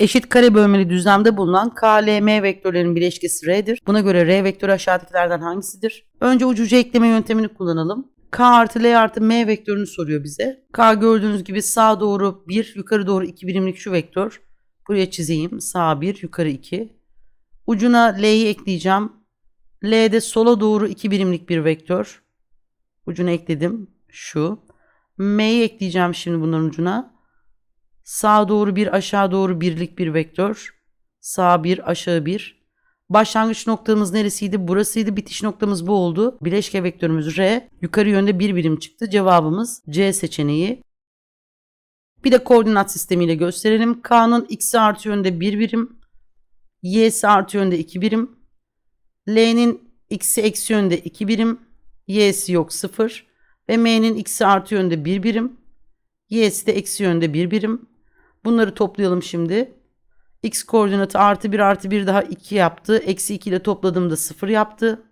Eşit kare bölmeli düzlemde bulunan KLM vektörlerin bileşkesi R'dir. Buna göre R vektörü aşağıdakilerden hangisidir? Önce ucuca ekleme yöntemini kullanalım. K artı L artı M vektörünü soruyor bize. K gördüğünüz gibi sağ doğru 1, yukarı doğru 2 birimlik şu vektör. Buraya çizeyim. Sağ 1, yukarı 2. Ucuna L'yi ekleyeceğim. L de sola doğru 2 birimlik bir vektör. Ucuna ekledim. Şu. M'yi ekleyeceğim şimdi bunların ucuna. Sağa doğru bir aşağı doğru birlik bir vektör. Sağ bir aşağı bir. Başlangıç noktamız neresiydi? Burasıydı. Bitiş noktamız bu oldu. Bileşke vektörümüz R. Yukarı yönde bir birim çıktı. Cevabımız C seçeneği. Bir de koordinat sistemiyle gösterelim. K'nın x'i artı yönde bir birim. Y'si artı yönde iki birim. L'nin x'i eksi yönde iki birim. Y'si yok sıfır. Ve M'nin x'i artı yönde bir birim. Y'si de eksi yönde bir birim. Bunları toplayalım şimdi. X koordinatı artı 1 artı 1 daha 2 yaptı. Eksi 2 ile topladığımda 0 yaptı.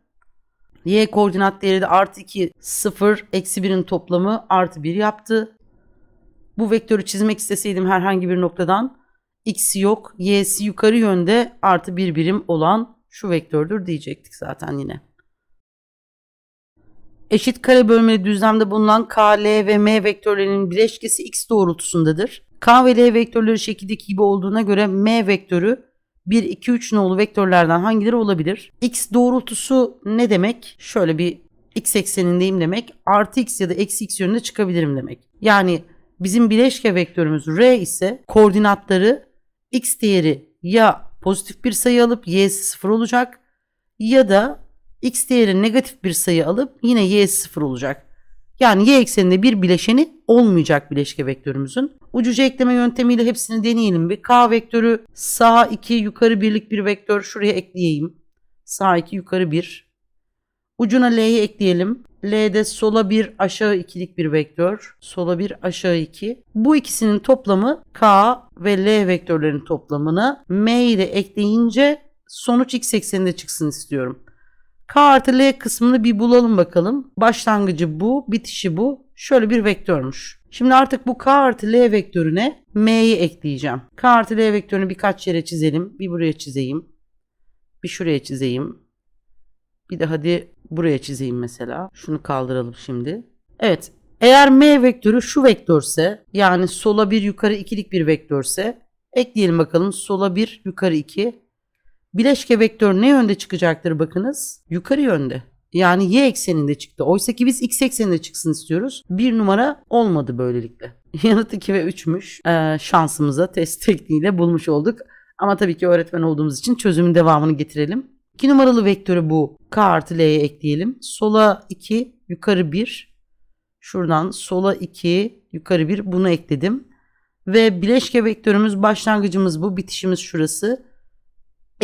Y koordinat değeri de artı 2 0 eksi 1'in toplamı artı 1 yaptı. Bu vektörü çizmek isteseydim herhangi bir noktadan x'i yok y'si yukarı yönde artı 1 bir birim olan şu vektördür diyecektik zaten yine. Eşit kare bölmeli düzlemde bulunan k, l ve m vektörlerinin bileşkesi x doğrultusundadır. K ve L vektörleri şekildeki gibi olduğuna göre M vektörü 1, 2, 3 nolu vektörlerden hangileri olabilir? X doğrultusu ne demek? Şöyle bir x eksenindeyim demek. Artı x ya da eksi x yönünde çıkabilirim demek. Yani bizim bileşke vektörümüz R ise koordinatları x değeri ya pozitif bir sayı alıp y'si sıfır olacak ya da x değeri negatif bir sayı alıp yine y'si sıfır olacak. Yani y ekseninde bir bileşeni olmayacak bileşke vektörümüzün. Ucuca ekleme yöntemiyle hepsini deneyelim bir. K vektörü sağa 2 yukarı birlik bir vektör şuraya ekleyeyim. Sağ 2 yukarı 1. Ucuna L'yi ekleyelim. L'de sola 1 aşağı 2'lik bir vektör. Sola 1 aşağı 2. Bu ikisinin toplamı K ve L vektörlerin toplamını M ile ekleyince sonuç x ekseninde çıksın istiyorum. K artı L kısmını bir bulalım bakalım. Başlangıcı bu, bitişi bu. Şöyle bir vektörmüş. Şimdi artık bu K artı L vektörüne M'yi ekleyeceğim. K artı L vektörünü birkaç yere çizelim. Bir buraya çizeyim. Bir şuraya çizeyim. Bir de hadi buraya çizeyim mesela. Şunu kaldıralım şimdi. Evet eğer M vektörü şu vektörse yani sola bir yukarı ikilik bir vektörse ekleyelim bakalım sola bir yukarı iki Bileşke vektör ne yönde çıkacaktır bakınız? Yukarı yönde. Yani y ekseninde çıktı. Oysa ki biz x ekseninde çıksın istiyoruz. Bir numara olmadı böylelikle. Yanıt 2 ve 3'müş. Ee, şansımıza test tekniğiyle bulmuş olduk. Ama tabii ki öğretmen olduğumuz için çözümün devamını getirelim. 2 numaralı vektörü bu. K artı L'ye ekleyelim. Sola 2, yukarı 1. Şuradan sola 2, yukarı 1 bunu ekledim. Ve bileşke vektörümüz başlangıcımız bu. Bitişimiz şurası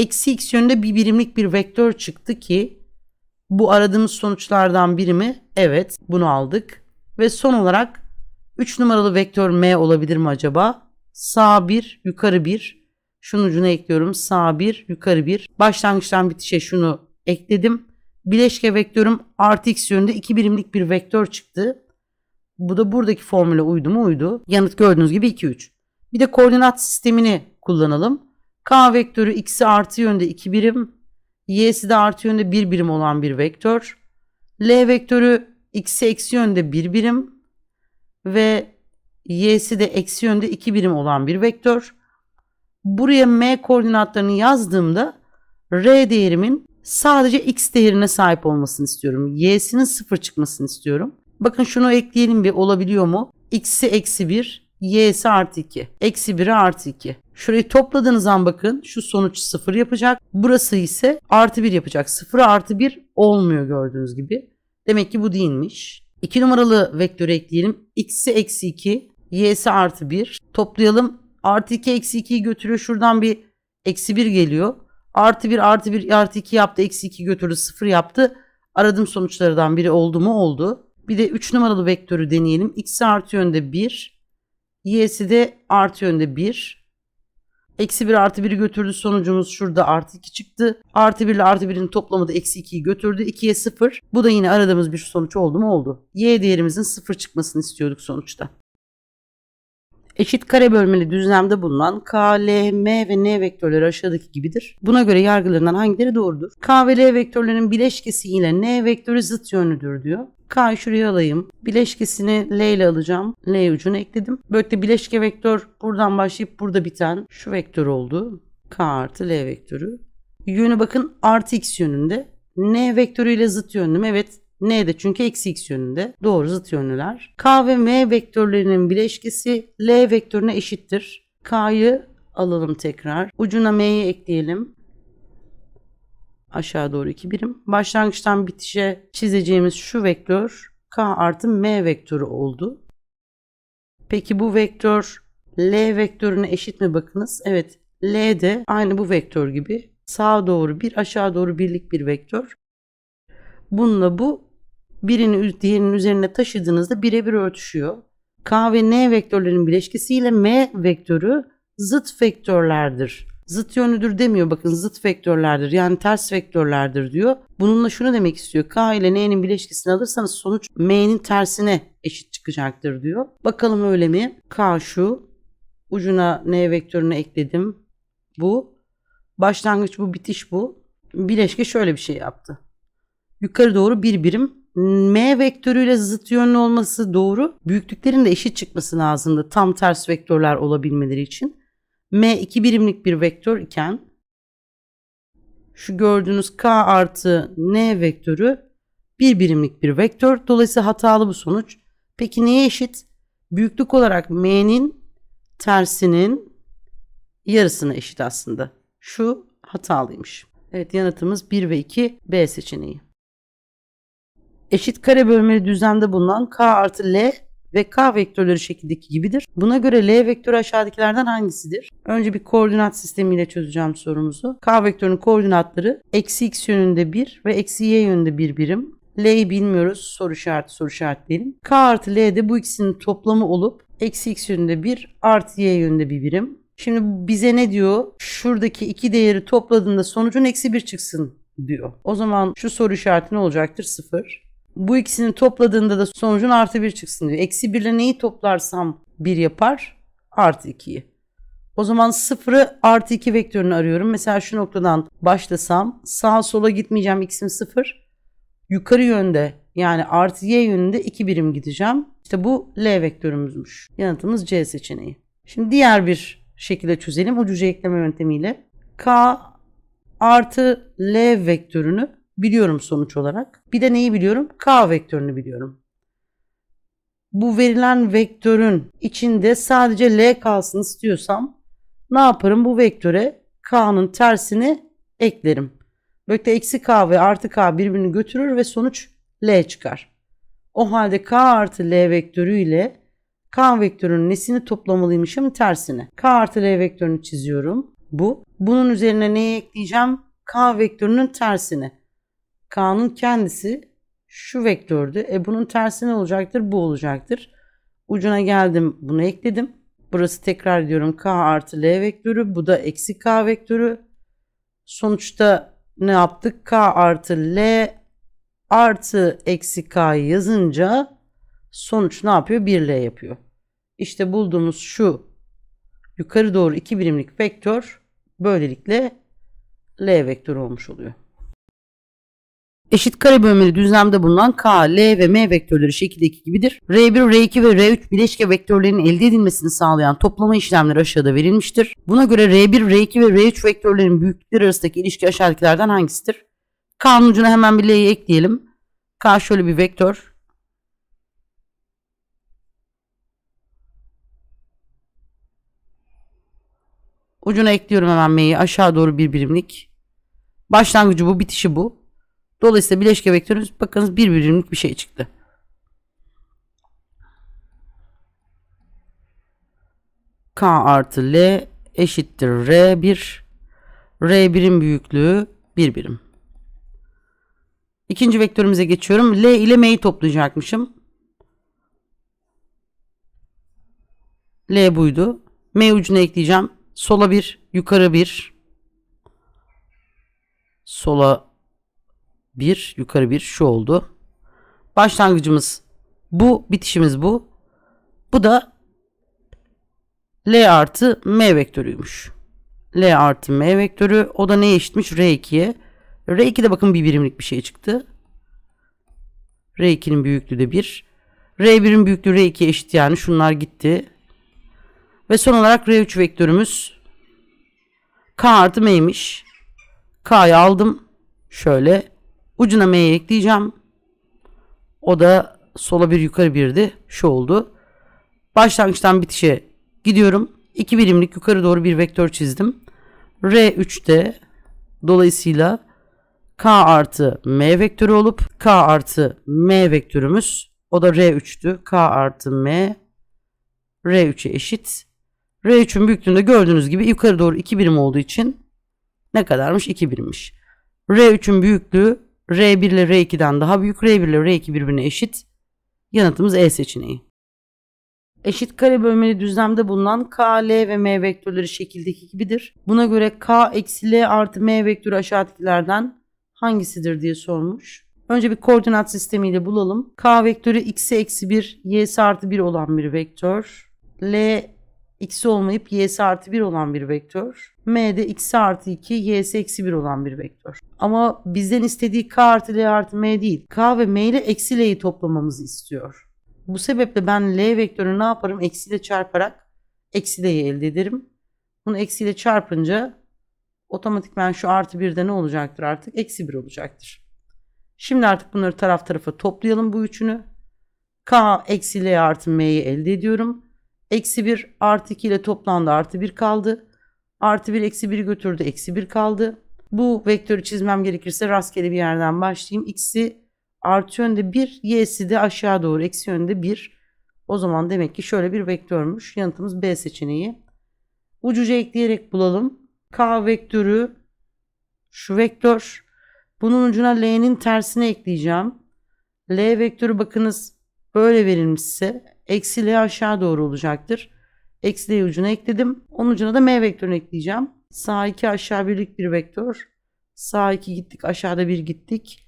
eksi x yönünde bir birimlik bir vektör çıktı ki bu aradığımız sonuçlardan biri mi? Evet bunu aldık. Ve son olarak 3 numaralı vektör m olabilir mi acaba? Sağ 1 yukarı 1. Şunun ucuna ekliyorum sağ 1 yukarı 1. Başlangıçtan bitişe şunu ekledim. Bileşke vektörüm artı x yönünde 2 birimlik bir vektör çıktı. Bu da buradaki formüle uydu mu uydu. Yanıt gördüğünüz gibi 2 3. Bir de koordinat sistemini kullanalım. K vektörü x'i artı yönde 2 birim. Y'si de artı yönde 1 birim olan bir vektör. L vektörü x'i eksi yönde 1 birim. Ve y'si de eksi yönde 2 birim olan bir vektör. Buraya m koordinatlarını yazdığımda r değerimin sadece x değerine sahip olmasını istiyorum. Y'sinin sıfır çıkmasını istiyorum. Bakın şunu ekleyelim bir olabiliyor mu? x'i eksi 1, y'si artı 2. Eksi 1'e artı 2. Şurayı topladığınız an bakın şu sonuç 0 yapacak. Burası ise artı 1 yapacak. 0 artı 1 olmuyor gördüğünüz gibi. Demek ki bu değilmiş. 2 numaralı vektörü ekleyelim. X'i eksi 2, Y'si artı 1. Toplayalım. Artı 2 eksi 2'yi götürüyor. Şuradan bir eksi 1 geliyor. Artı 1 artı 1 artı 2 yaptı. Eksi 2 götürdü. 0 yaptı. Aradığım sonuçlardan biri oldu mu oldu. Bir de 3 numaralı vektörü deneyelim. X'i artı yönde 1. Y'si de artı yönde 1. Eksi 1 artı 1'i götürdü sonucumuz şurada artı 2 çıktı. Artı 1 ile artı 1'in toplamı da eksi 2'yi götürdü. 2'ye 0. Bu da yine aradığımız bir sonuç oldu mu oldu. Y değerimizin 0 çıkmasını istiyorduk sonuçta. Eşit kare bölmeli düzlemde bulunan K, L, M ve N vektörleri aşağıdaki gibidir. Buna göre yargılarından hangileri doğrudur? K ve L vektörlerinin bileşkesi ile N vektörü zıt yönlüdür diyor. K'yı şuraya alayım. Bileşkesini L ile alacağım. L ucunu ekledim. Böylelikle bileşke vektör buradan başlayıp burada biten şu vektör oldu. K artı L vektörü. Yönü bakın artı X yönünde. N vektörüyle zıt yönlüm. Evet N de çünkü eksi x yönünde. Doğru zıt yönlüler. K ve M vektörlerinin bileşkesi L vektörüne eşittir. K'yı alalım tekrar. Ucuna M'yi ekleyelim aşağı doğru 2 birim. Başlangıçtan bitişe çizeceğimiz şu vektör k artı m vektörü oldu. Peki bu vektör L vektörüne eşit mi bakınız? Evet L de aynı bu vektör gibi sağa doğru bir aşağı doğru birlik bir vektör. Bununla bu birini diğerinin üzerine taşıdığınızda birebir örtüşüyor. K ve N vektörlerin bileşkesiyle M vektörü zıt vektörlerdir zıt yönlüdür demiyor bakın zıt vektörlerdir yani ters vektörlerdir diyor. Bununla şunu demek istiyor K ile N'nin bileşkesini alırsanız sonuç M'nin tersine eşit çıkacaktır diyor. Bakalım öyle mi? K şu ucuna N vektörünü ekledim bu başlangıç bu bitiş bu bileşke şöyle bir şey yaptı. Yukarı doğru bir birim M vektörüyle zıt yönlü olması doğru. Büyüklüklerin de eşit çıkması lazımdı tam ters vektörler olabilmeleri için m 2 birimlik bir vektör iken şu gördüğünüz k artı n vektörü bir birimlik bir vektör. Dolayısıyla hatalı bu sonuç. Peki neye eşit? Büyüklük olarak m'nin tersinin yarısına eşit aslında. Şu hatalıymış. Evet yanıtımız 1 ve 2 B seçeneği. Eşit kare bölmeli düzlemde bulunan k artı l ve K vektörleri şekildeki gibidir. Buna göre L vektörü aşağıdakilerden hangisidir? Önce bir koordinat sistemiyle çözeceğim sorumuzu. K vektörünün koordinatları eksi x yönünde 1 ve eksi y yönünde 1 bir birim. L'yi bilmiyoruz. Soru işareti soru işareti diyelim. K artı de bu ikisinin toplamı olup eksi x yönünde 1 artı y yönünde bir birim. Şimdi bize ne diyor? Şuradaki iki değeri topladığında sonucun eksi 1 çıksın diyor. O zaman şu soru işareti ne olacaktır? 0. Bu ikisini topladığında da sonucun artı bir çıksın diyor. Eksi birle neyi toplarsam bir yapar? Artı ikiyi. O zaman 0'ı artı iki vektörünü arıyorum. Mesela şu noktadan başlasam sağa sola gitmeyeceğim x'im 0. Yukarı yönde yani artı y yönünde iki birim gideceğim. İşte bu L vektörümüzmüş. Yanıtımız C seçeneği. Şimdi diğer bir şekilde çözelim. Ucuca ekleme yöntemiyle. K artı L vektörünü Biliyorum sonuç olarak. Bir de neyi biliyorum? K vektörünü biliyorum. Bu verilen vektörün içinde sadece L kalsın istiyorsam ne yaparım? Bu vektöre K'nın tersini eklerim. Böylelikle eksi K ve artı K birbirini götürür ve sonuç L çıkar. O halde K artı L vektörü ile K vektörünün nesini toplamalıymışım? Tersini. K artı L vektörünü çiziyorum. Bu. Bunun üzerine neyi ekleyeceğim? K vektörünün tersini. K'nın kendisi şu vektördü. E bunun tersi ne olacaktır? Bu olacaktır. Ucuna geldim bunu ekledim. Burası tekrar diyorum K artı L vektörü. Bu da eksi K vektörü. Sonuçta ne yaptık? K artı L artı eksi K yazınca sonuç ne yapıyor? 1L yapıyor. İşte bulduğumuz şu yukarı doğru 2 birimlik vektör böylelikle L vektörü olmuş oluyor. Eşit kare bölmeli düzlemde bulunan K, L ve M vektörleri şekildeki gibidir. R1, R2 ve R3 bileşke vektörlerinin elde edilmesini sağlayan toplama işlemleri aşağıda verilmiştir. Buna göre R1, R2 ve R3 vektörlerinin büyüklükleri arasındaki ilişki aşağıdakilerden hangisidir? K'nın ucuna hemen bir L'yi ekleyelim. K şöyle bir vektör. Ucuna ekliyorum hemen M'yi aşağı doğru bir birimlik. Başlangıcı bu, bitişi bu. Dolayısıyla bileşke vektörümüz bakınız bir birimlik bir şey çıktı. K artı L eşittir R1. R1'in büyüklüğü bir birim. İkinci vektörümüze geçiyorum. L ile M'yi toplayacakmışım. L buydu. M ucuna ekleyeceğim. Sola bir, yukarı bir. Sola 1 yukarı 1 şu oldu. Başlangıcımız bu bitişimiz bu. Bu da L artı M vektörüymüş. L artı M vektörü o da neye eşitmiş? R2'ye. R2'de bakın bir birimlik bir şey çıktı. R2'nin büyüklüğü de 1. R1'in büyüklüğü R2'ye eşit yani şunlar gitti. Ve son olarak R3 vektörümüz K artı M'ymiş. K'yı aldım. Şöyle Ucuna M'yi ekleyeceğim. O da sola bir yukarı birdi. Şu oldu. Başlangıçtan bitişe gidiyorum. 2 birimlik yukarı doğru bir vektör çizdim. R3'te dolayısıyla K artı M vektörü olup K artı M vektörümüz o da R3'tü. K artı M R3'e eşit. R3'ün büyüklüğünde gördüğünüz gibi yukarı doğru 2 birim olduğu için ne kadarmış? 2 birimmiş. R3'ün büyüklüğü R1 ile R2'den daha büyük. R1 ile R2 birbirine eşit. Yanıtımız E seçeneği. Eşit kare bölmeli düzlemde bulunan K, L ve M vektörleri şekildeki gibidir. Buna göre K eksi L artı M vektörü aşağıdakilerden hangisidir diye sormuş. Önce bir koordinat sistemiyle bulalım. K vektörü x'e eksi 1, y'si artı 1 olan bir vektör. L x'i olmayıp y'si artı 1 olan bir vektör. M de x'i artı 2, y'si eksi 1 olan bir vektör. Ama bizden istediği k artı l artı m değil. K ve m ile eksi l'yi toplamamızı istiyor. Bu sebeple ben l vektörünü ne yaparım? Eksiyle çarparak eksi l'yi elde ederim. Bunu eksiyle çarpınca otomatikman şu artı 1'de ne olacaktır artık? Eksi 1 olacaktır. Şimdi artık bunları taraf tarafa toplayalım bu üçünü. K eksi L artı M'yi elde ediyorum. Eksi 1 artı 2 ile toplandı artı 1 kaldı. Artı 1 eksi 1 götürdü eksi 1 kaldı. Bu vektörü çizmem gerekirse rastgele bir yerden başlayayım. X'i artı yönde 1 y'si de aşağı doğru eksi yönde 1. O zaman demek ki şöyle bir vektörmüş. Yanıtımız B seçeneği. Ucuca ekleyerek bulalım. K vektörü şu vektör. Bunun ucuna L'nin tersini ekleyeceğim. L vektörü bakınız böyle verilmişse eksiliği aşağı doğru olacaktır. Eksiliği ucuna ekledim. Onun ucuna da m vektörünü ekleyeceğim. Sağ 2 aşağı birlik bir vektör. Sağ 2 gittik aşağıda bir gittik.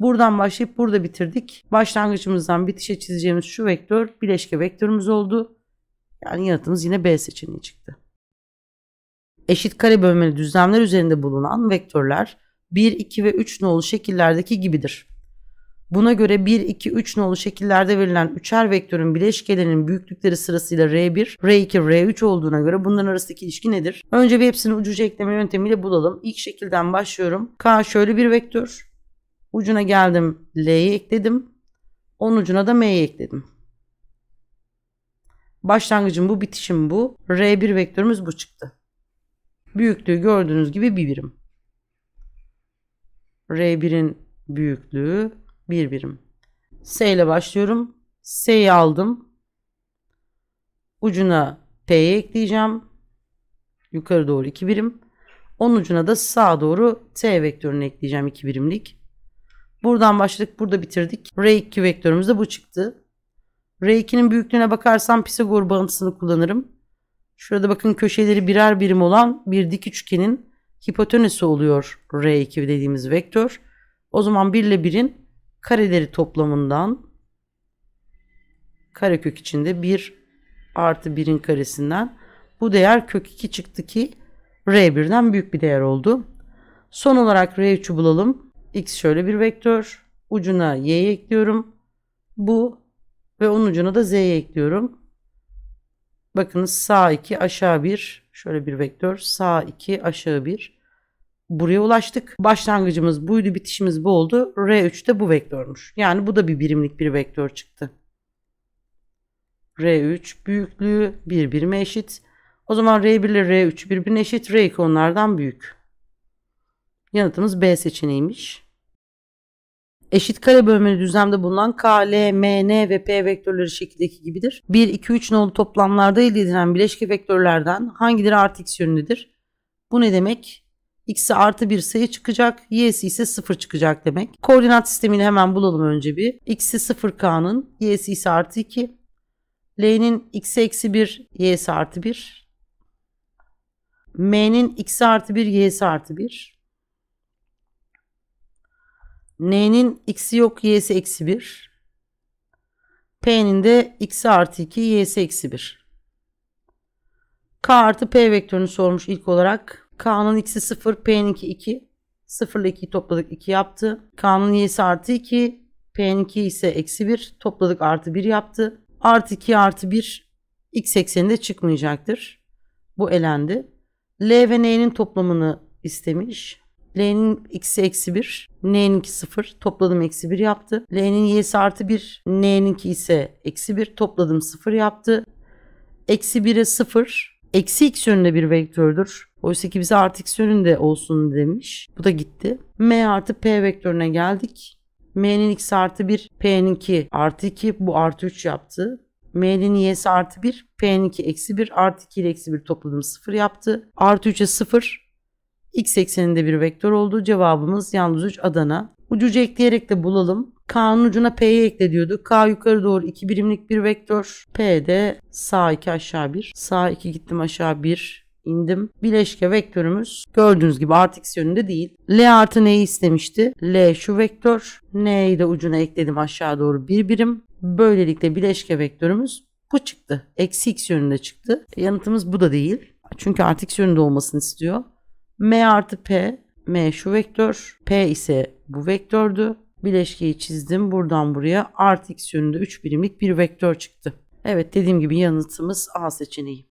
Buradan başlayıp burada bitirdik. Başlangıcımızdan bitişe çizeceğimiz şu vektör bileşke vektörümüz oldu. Yani yanıtımız yine B seçeneği çıktı. Eşit kare bölmeli düzlemler üzerinde bulunan vektörler 1, 2 ve 3 nolu şekillerdeki gibidir. Buna göre 1, 2, 3 nolu şekillerde verilen üçer vektörün bileşkelerinin büyüklükleri sırasıyla R1, R2, R3 olduğuna göre bunların arasındaki ilişki nedir? Önce bir hepsini ucuca ekleme yöntemiyle bulalım. İlk şekilden başlıyorum. K şöyle bir vektör. Ucuna geldim L'yi ekledim. Onun ucuna da M'yi ekledim. Başlangıcım bu, bitişim bu. R1 vektörümüz bu çıktı. Büyüklüğü gördüğünüz gibi bir birim. R1'in büyüklüğü bir birim. S ile başlıyorum. S'yi aldım. Ucuna P'yi ekleyeceğim. Yukarı doğru 2 birim. Onun ucuna da sağa doğru T vektörünü ekleyeceğim 2 birimlik. Buradan başladık. Burada bitirdik. R2 vektörümüz de bu çıktı. R2'nin büyüklüğüne bakarsam Pisagor bağıntısını kullanırım. Şurada bakın köşeleri birer birim olan bir dik üçgenin hipotenüsü oluyor R2 dediğimiz vektör. O zaman 1 ile 1'in kareleri toplamından karekök içinde 1 artı 1'in karesinden bu değer kök 2 çıktı ki R1'den büyük bir değer oldu. Son olarak R3'ü bulalım. X şöyle bir vektör. Ucuna Y'yi ekliyorum. Bu ve onun ucuna da Z'yi ekliyorum. Bakınız sağ 2 aşağı 1 şöyle bir vektör sağ 2 aşağı 1 buraya ulaştık. Başlangıcımız buydu, bitişimiz bu oldu. r 3 de bu vektörmüş. Yani bu da bir birimlik bir vektör çıktı. R3 büyüklüğü bir birime eşit. O zaman R1 ile R3 birbirine eşit. R2 onlardan büyük. Yanıtımız B seçeneğiymiş. Eşit kare bölmeli düzlemde bulunan K, L, M, N ve P vektörleri şekildeki gibidir. 1, 2, 3 nolu toplamlarda elde edilen bileşke vektörlerden hangileri artı x yönündedir? Bu ne demek? x'i artı 1 sayı çıkacak. y'si ise 0 çıkacak demek. Koordinat sistemini hemen bulalım önce bir. x'i 0k'nın y'si ise artı 2. l'nin x'i eksi 1 y'si artı 1. m'nin x'i artı 1 y'si artı 1. n'nin x'i yok y'si eksi 1. p'nin de x'i artı 2 y'si eksi 1. k artı p vektörünü sormuş ilk olarak. K'nın x'i 0, P'ninki 2. 0 ile 2'yi topladık 2 yaptı. K'nın y'si artı 2. P'ninki ise eksi 1. Topladık artı 1 yaptı. Artı 2 artı 1 x ekseninde çıkmayacaktır. Bu elendi. L ve n'nin toplamını istemiş. L'nin x'i eksi 1. N'ninki 0. Topladım eksi 1 yaptı. L'nin y'si artı 1. N'ninki ise eksi 1. Topladım 0 yaptı. Eksi 1'e 0 eksi x yönünde bir vektördür. Oysa ki bize artı x yönünde olsun demiş. Bu da gitti. m artı p vektörüne geldik. m'nin x artı 1, p'nin 2 artı 2 bu artı 3 yaptı. M'nin y'si artı 1, P'nin 2 eksi 1, artı 2 ile eksi 1 topladım 0 yaptı. Artı 3'e 0, x ekseninde bir vektör oldu. Cevabımız yalnız 3 Adana. Ucucu ekleyerek de bulalım. K'nın ucuna P'yi ekle diyorduk. K yukarı doğru 2 birimlik bir vektör. P de sağ 2 aşağı 1. Sağ 2 gittim aşağı 1 indim. Bileşke vektörümüz gördüğünüz gibi artı x yönünde değil. L artı n'yi istemişti. L şu vektör. N'yi de ucuna ekledim aşağı doğru bir birim. Böylelikle bileşke vektörümüz bu çıktı. Eksi x yönünde çıktı. Yanıtımız bu da değil. Çünkü artı x yönünde olmasını istiyor. M artı P. M şu vektör. P ise bu vektördü. Bileşkeyi çizdim. Buradan buraya artı x yönünde 3 birimlik bir vektör çıktı. Evet dediğim gibi yanıtımız A seçeneği.